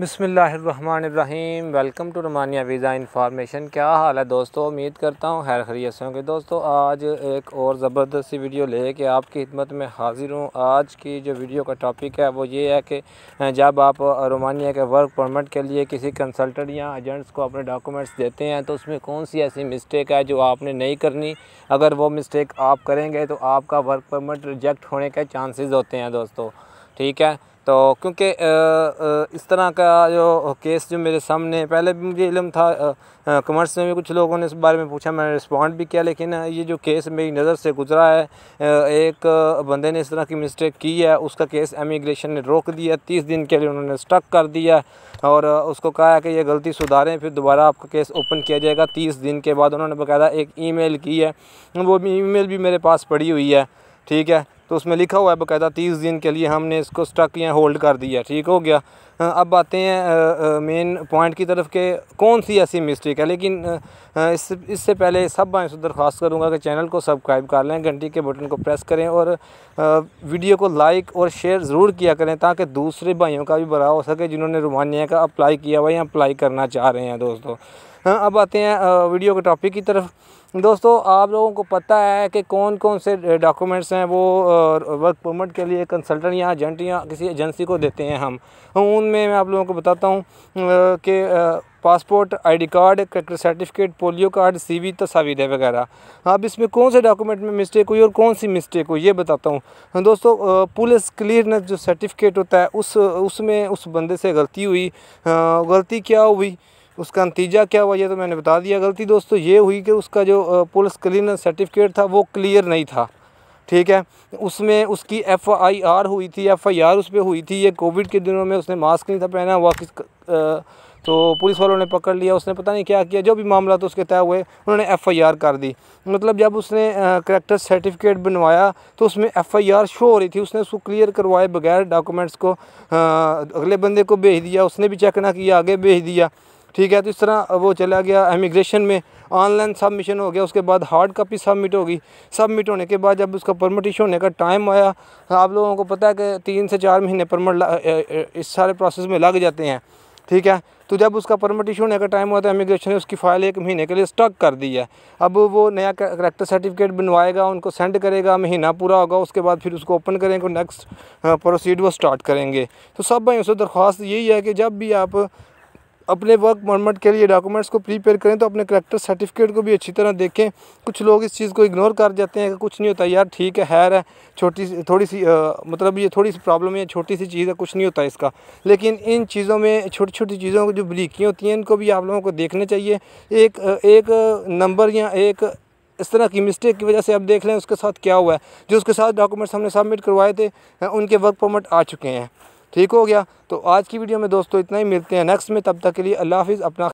बसमीम welcome to Romania visa information क्या हाल है दोस्तों उम्मीद करता हूँ खैर खरीत से होंगे दोस्तों आज एक और ज़बरदस्त सी वीडियो लेके आपकी खिदमत में हाज़िर हूँ आज की जो वीडियो का टॉपिक है वो ये है कि जब आप रोमानिया के वर्क परमिट के लिए किसी कंसल्टेंट या एजेंट्स को अपने डॉक्यूमेंट्स देते हैं तो उसमें कौन सी ऐसी मिस्टेक है जो आपने नहीं करनी अगर वो मिस्टेक आप करेंगे तो आपका वर्क परमिट रिजेक्ट होने के चांसेज़ होते हैं दोस्तों ठीक है तो क्योंकि इस तरह का जो केस जो मेरे सामने पहले भी मुझे इलम था कमर्स में भी कुछ लोगों ने इस बारे में पूछा मैंने रिस्पॉन्ड भी किया लेकिन ये जो केस मेरी नज़र से गुजरा है एक बंदे ने इस तरह की मिस्टेक की है उसका केस इमिग्रेशन ने रोक दिया तीस दिन के लिए उन्होंने स्टक कर दिया और उसको कहा है कि ये गलती सुधारें फिर दोबारा आपका केस ओपन किया जाएगा तीस दिन के बाद उन्होंने बकायदा एक ई की है वो ई भी मेरे पास पड़ी हुई है ठीक है तो उसमें लिखा हुआ है बाकायदा तीस दिन के लिए हमने इसको स्टक या होल्ड कर दिया ठीक हो गया हाँ, अब आते हैं मेन पॉइंट की तरफ के कौन सी ऐसी मिस्टेक है लेकिन इस इससे पहले सब भाई से दरख्वास्त करूँगा कि चैनल को सब्सक्राइब कर लें घंटी के बटन को प्रेस करें और वीडियो को लाइक और शेयर ज़रूर किया करें ताकि दूसरे भाइयों का भी बड़ा हो सके जिन्होंने रोमानिया का अप्लाई किया हुआ या अप्लाई करना चाह रहे हैं दोस्तों हाँ, अब आते हैं वीडियो के टॉपिक की तरफ दोस्तों आप लोगों को पता है कि कौन कौन से डॉक्यूमेंट्स हैं वो और वर्क परमिट के लिए कंसल्टेंट या एजेंट या किसी एजेंसी को देते हैं हम उनमें मैं आप लोगों को बताता हूँ कि passport ID card character certificate polio card CV तस्वीर है वगैरह अब इसमें कौन से डॉक्यूमेंट में मिस्टेक हुई और कौन सी मिस्टेक हुई ये बताता हूँ दोस्तों पुलिस क्लियरनेस जो सर्टिफिकेट होता है उस उसमें उस बंदे से गलती हुई गलती क्या हुई उसका नतीजा क्या हुआ ये तो मैंने बता दिया गलती दोस्तों ये हुई कि उसका जो पुलिस क्लियरनेस सर्टिफिकेट था वो क्लियर नहीं था ठीक है उसमें उसकी एफ़ आई आर हुई थी एफ़ आई आर उस पर हुई थी ये कोविड के दिनों में उसने मास्क नहीं था पहना हुआ किस तो पुलिस वालों ने पकड़ लिया उसने पता नहीं क्या किया जो भी मामला तो उसके तय हुए उन्होंने एफआईआर कर दी मतलब जब उसने करेक्टर सर्टिफिकेट बनवाया तो उसमें एफआईआर शो हो रही थी उसने उसको क्लियर करवाए बगैर डॉक्यूमेंट्स को आ, अगले बंदे को भेज दिया उसने भी चेक ना किया आगे भेज दिया ठीक है तो इस तरह वो चला गया इमिग्रेशन में ऑनलाइन सबमिशन हो गया उसके बाद हार्ड कापी सबमिट होगी सबमिट होने के बाद जब उसका परमिट इशू होने का टाइम आया आप लोगों को पता है कि तीन से चार महीने परमिट इस सारे प्रोसेस में लग जाते हैं ठीक है तो जब उसका परमिट इशू होने का टाइम हुआ तो इमिग्रेशन ने उसकी फ़ाइल एक महीने के लिए स्टॉक कर दी है अब वो नया करेक्टर सर्टिफिकेट बनवाएगा उनको सेंड करेगा महीना पूरा होगा उसके बाद फिर उसको ओपन करेंगे नेक्स्ट प्रोसीड वो स्टार्ट करेंगे तो सब भाई से दरख्वास्त यही है कि जब भी आप अपने वर्क परमिट के लिए डॉक्यूमेंट्स को प्रीपेयर करें तो अपने करेक्टर सर्टिफिकेट को भी अच्छी तरह देखें कुछ लोग इस चीज़ को इग्नोर कर जाते हैं कि कुछ नहीं होता यार ठीक है हैर है छोटी सी थोड़ी सी आ, मतलब ये थोड़ी सी प्रॉब्लम है छोटी सी चीज़ है कुछ नहीं होता इसका लेकिन इन चीज़ों में छोटी छोटी चीज़ों की जो बरीकियाँ होती हैं इनको भी आप लोगों को देखना चाहिए एक एक नंबर या एक इस तरह की मिस्टेक की वजह से आप देख लें उसके साथ क्या हुआ है जो उसके साथ डॉक्यूमेंट्स हमने सबमिट करवाए थे उनके वर्क परमिट आ चुके हैं ठीक हो गया तो आज की वीडियो में दोस्तों इतना ही मिलते हैं नेक्स्ट में तब तक के लिए अल्लाह हाफिज़ अपना